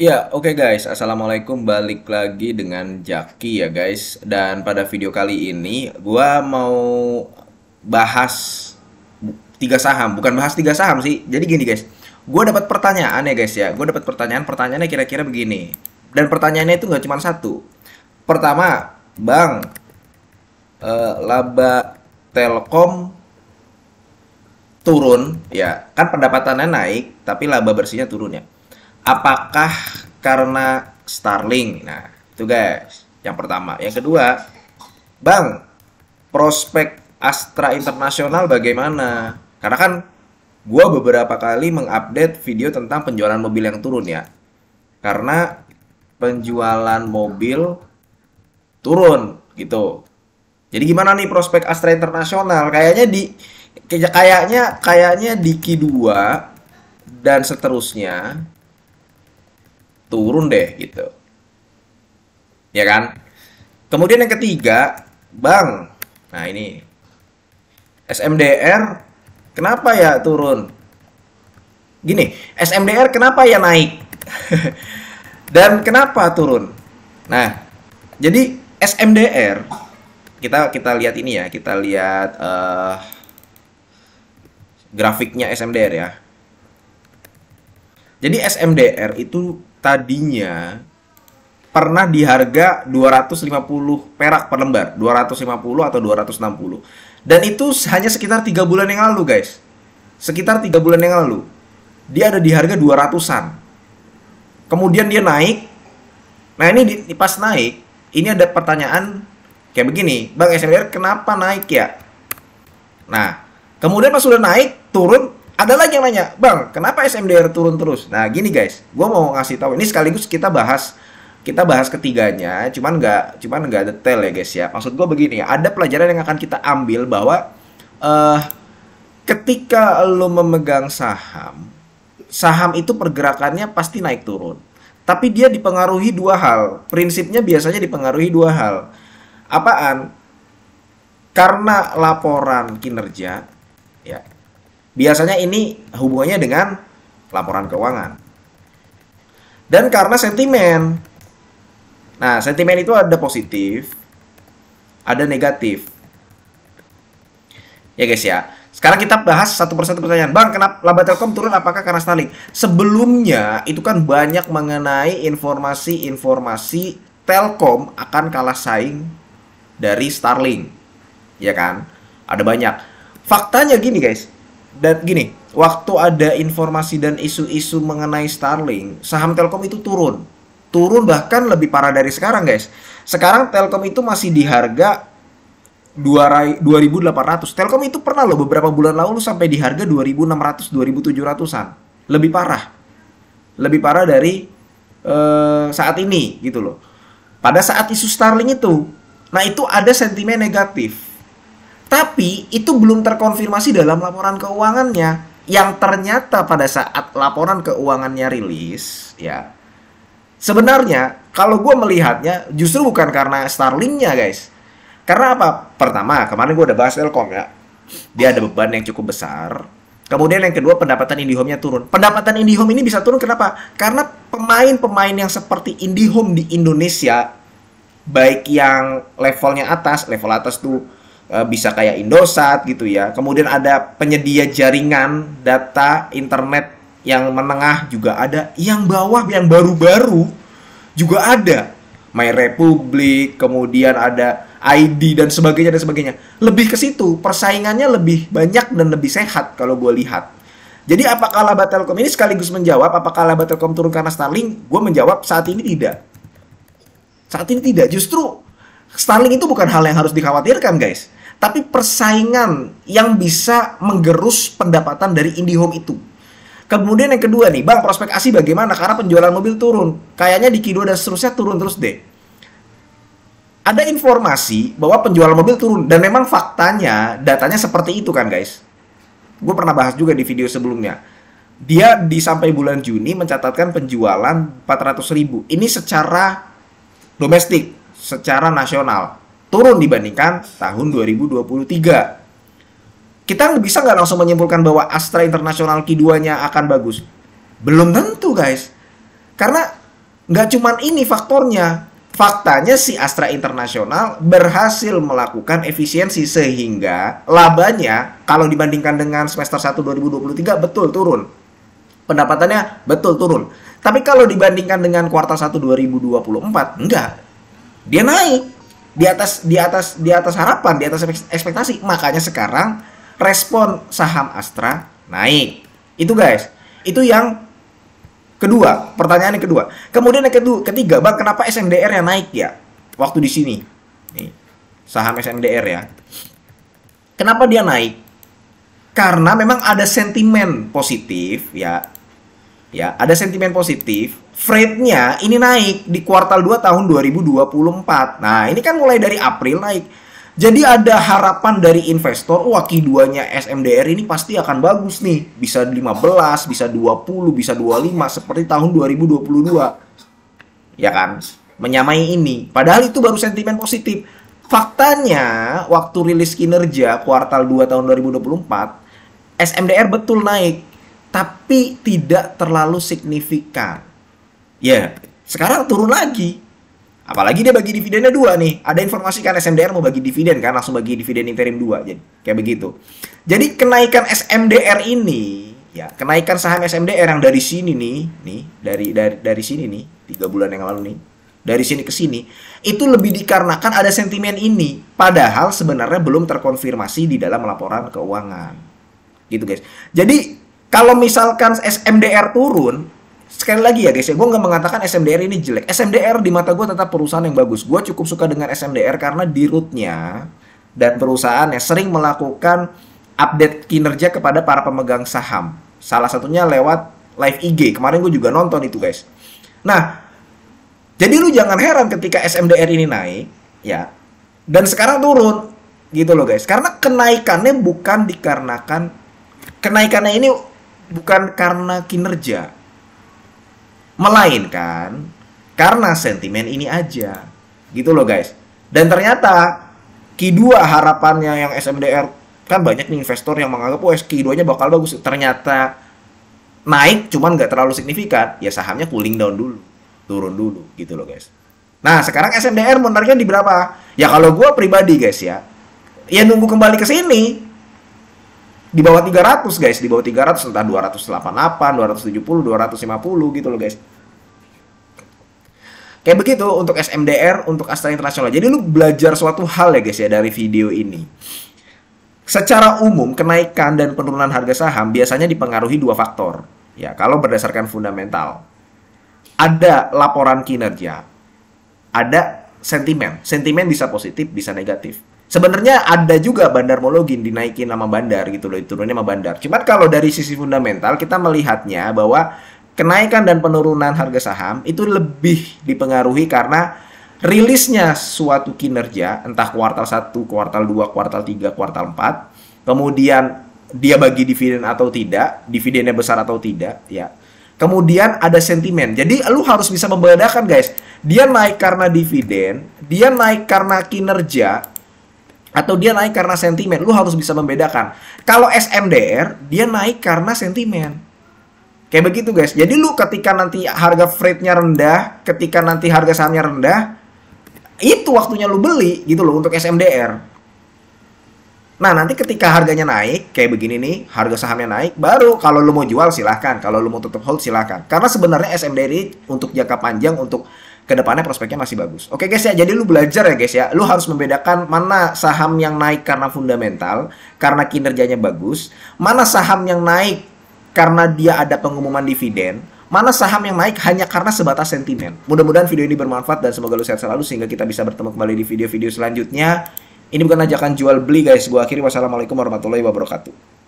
Ya oke guys. Assalamualaikum balik lagi dengan Jaki ya guys. Dan pada video kali ini gua mau bahas tiga saham, bukan bahas tiga saham sih. Jadi gini guys, gua dapat pertanyaan ya guys ya. Gua dapat pertanyaan, pertanyaannya kira-kira begini. Dan pertanyaannya itu gak cuma satu. Pertama, Bang, eh, laba Telkom turun ya, kan pendapatannya naik tapi laba bersihnya turun ya apakah karena Starlink? Nah, itu guys, yang pertama. Yang kedua, Bang, prospek Astra Internasional bagaimana? Karena kan gue beberapa kali mengupdate video tentang penjualan mobil yang turun ya. Karena penjualan mobil turun gitu. Jadi gimana nih prospek Astra Internasional? Kayaknya di kayaknya kayaknya di Q2 dan seterusnya turun deh gitu. Ya kan? Kemudian yang ketiga, bang. Nah, ini SMDR kenapa ya turun? Gini, SMDR kenapa ya naik? Dan kenapa turun? Nah, jadi SMDR kita kita lihat ini ya, kita lihat uh, grafiknya SMDR ya. Jadi SMDR itu tadinya pernah di harga 250 perak per lembar, 250 atau 260. Dan itu hanya sekitar 3 bulan yang lalu, guys. Sekitar 3 bulan yang lalu. Dia ada di harga 200-an. Kemudian dia naik. Nah, ini di, pas naik, ini ada pertanyaan kayak begini, Bang SMR kenapa naik ya? Nah, kemudian pas sudah naik, turun ada lagi yang nanya, Bang, kenapa SMDR turun terus? Nah, gini guys, gue mau ngasih tahu ini sekaligus kita bahas kita bahas ketiganya, cuman nggak cuman nggak detail ya guys ya. Maksud gue begini, ada pelajaran yang akan kita ambil bahwa uh, ketika lo memegang saham, saham itu pergerakannya pasti naik turun. Tapi dia dipengaruhi dua hal. Prinsipnya biasanya dipengaruhi dua hal. Apaan? Karena laporan kinerja, ya Biasanya ini hubungannya dengan laporan keuangan. Dan karena sentimen. Nah, sentimen itu ada positif, ada negatif. Ya guys ya. Sekarang kita bahas satu persatu pertanyaan. Bang, kenapa laba Telkom turun apakah karena Starlink? Sebelumnya itu kan banyak mengenai informasi-informasi Telkom akan kalah saing dari Starlink. Ya kan? Ada banyak. Faktanya gini guys, dan gini, waktu ada informasi dan isu-isu mengenai Starlink, saham Telkom itu turun. Turun bahkan lebih parah dari sekarang, guys. Sekarang Telkom itu masih di harga 2.800. Telkom itu pernah loh beberapa bulan lalu sampai di harga 2.600, 2.700-an. Lebih parah. Lebih parah dari uh, saat ini gitu loh. Pada saat isu Starlink itu. Nah, itu ada sentimen negatif tapi itu belum terkonfirmasi dalam laporan keuangannya yang ternyata pada saat laporan keuangannya rilis ya sebenarnya kalau gue melihatnya justru bukan karena Starlinknya guys karena apa pertama kemarin gue udah bahas Telkom ya dia ada beban yang cukup besar kemudian yang kedua pendapatan IndiHome-nya turun pendapatan IndiHome ini bisa turun kenapa karena pemain-pemain yang seperti IndiHome di Indonesia baik yang levelnya atas level atas tuh Eh, bisa kayak Indosat gitu ya. Kemudian ada penyedia jaringan data internet yang menengah juga ada, yang bawah yang baru-baru juga ada. My Republic, kemudian ada ID dan sebagainya dan sebagainya. Lebih ke situ, persaingannya lebih banyak dan lebih sehat kalau gue lihat. Jadi apakah laba Telkom ini sekaligus menjawab apakah laba Telkom turun karena Starlink? Gue menjawab saat ini tidak. Saat ini tidak, justru Starlink itu bukan hal yang harus dikhawatirkan guys tapi persaingan yang bisa menggerus pendapatan dari IndiHome itu. Kemudian yang kedua nih, Bang, prospek ASI bagaimana? Karena penjualan mobil turun. Kayaknya di Kido dan seterusnya turun terus deh. Ada informasi bahwa penjualan mobil turun. Dan memang faktanya, datanya seperti itu kan guys. Gue pernah bahas juga di video sebelumnya. Dia di sampai bulan Juni mencatatkan penjualan 400 ribu. Ini secara domestik, secara nasional turun dibandingkan tahun 2023. Kita bisa nggak langsung menyimpulkan bahwa Astra International Q2-nya akan bagus? Belum tentu, guys. Karena nggak cuman ini faktornya. Faktanya si Astra International berhasil melakukan efisiensi sehingga labanya kalau dibandingkan dengan semester 1 2023 betul turun. Pendapatannya betul turun. Tapi kalau dibandingkan dengan kuartal 1 2024, enggak. Dia naik di atas di atas di atas harapan, di atas ekspektasi. Makanya sekarang respon saham Astra naik. Itu guys, itu yang kedua, pertanyaan yang kedua. Kemudian yang kedua, ketiga, Bang, kenapa SMDR yang naik ya? Waktu di sini. Nih, saham SMDR ya. Kenapa dia naik? Karena memang ada sentimen positif ya. Ya, ada sentimen positif freight-nya ini naik di kuartal 2 tahun 2024. Nah, ini kan mulai dari April naik. Jadi ada harapan dari investor, wah q SMDR ini pasti akan bagus nih. Bisa 15, bisa 20, bisa 25 seperti tahun 2022. Ya kan? Menyamai ini. Padahal itu baru sentimen positif. Faktanya, waktu rilis kinerja kuartal 2 tahun 2024, SMDR betul naik, tapi tidak terlalu signifikan ya sekarang turun lagi. Apalagi dia bagi dividennya dua nih. Ada informasi kan SMDR mau bagi dividen kan, langsung bagi dividen interim dua. Jadi kayak begitu. Jadi kenaikan SMDR ini, ya kenaikan saham SMDR yang dari sini nih, nih dari dari dari sini nih, tiga bulan yang lalu nih, dari sini ke sini, itu lebih dikarenakan ada sentimen ini. Padahal sebenarnya belum terkonfirmasi di dalam laporan keuangan. Gitu guys. Jadi kalau misalkan SMDR turun, sekali lagi ya guys ya, gue nggak mengatakan SMDR ini jelek. SMDR di mata gue tetap perusahaan yang bagus. Gue cukup suka dengan SMDR karena di rootnya dan perusahaannya sering melakukan update kinerja kepada para pemegang saham. Salah satunya lewat live IG. Kemarin gue juga nonton itu guys. Nah, jadi lu jangan heran ketika SMDR ini naik, ya. Dan sekarang turun, gitu loh guys. Karena kenaikannya bukan dikarenakan, kenaikannya ini bukan karena kinerja, melainkan karena sentimen ini aja. Gitu loh guys. Dan ternyata Q2 harapannya yang SMDR kan banyak nih investor yang menganggap oh, Q2-nya bakal bagus. Ternyata naik cuman nggak terlalu signifikan, ya sahamnya cooling down dulu, turun dulu gitu loh guys. Nah, sekarang SMDR menariknya di berapa? Ya kalau gue pribadi guys ya, ya nunggu kembali ke sini di bawah 300 guys, di bawah 300 entah 288, 270, 250 gitu loh guys. Kayak begitu untuk SMDR, untuk Astra Internasional. Jadi lu belajar suatu hal ya guys ya dari video ini. Secara umum, kenaikan dan penurunan harga saham biasanya dipengaruhi dua faktor. Ya, kalau berdasarkan fundamental. Ada laporan kinerja. Ada sentimen. Sentimen bisa positif, bisa negatif Sebenarnya ada juga bandar Mologin dinaikin nama bandar gitu loh, turunnya nama bandar. Cuman kalau dari sisi fundamental kita melihatnya bahwa kenaikan dan penurunan harga saham itu lebih dipengaruhi karena rilisnya suatu kinerja, entah kuartal 1, kuartal 2, kuartal 3, kuartal 4, kemudian dia bagi dividen atau tidak, dividennya besar atau tidak, ya. Kemudian ada sentimen. Jadi lu harus bisa membedakan guys. Dia naik karena dividen, dia naik karena kinerja, atau dia naik karena sentimen. Lu harus bisa membedakan. Kalau SMDR, dia naik karena sentimen. Kayak begitu guys. Jadi lu ketika nanti harga freight-nya rendah, ketika nanti harga sahamnya rendah, itu waktunya lu beli gitu loh untuk SMDR. Nah nanti ketika harganya naik, kayak begini nih, harga sahamnya naik, baru kalau lu mau jual silahkan, kalau lu mau tutup hold silahkan. Karena sebenarnya SMDR ini untuk jangka panjang, untuk kedepannya prospeknya masih bagus. Oke guys ya, jadi lu belajar ya guys ya. Lu harus membedakan mana saham yang naik karena fundamental, karena kinerjanya bagus, mana saham yang naik karena dia ada pengumuman dividen, mana saham yang naik hanya karena sebatas sentimen. Mudah-mudahan video ini bermanfaat dan semoga lu sehat selalu sehingga kita bisa bertemu kembali di video-video selanjutnya. Ini bukan ajakan jual beli guys. Gua akhiri wassalamualaikum warahmatullahi wabarakatuh.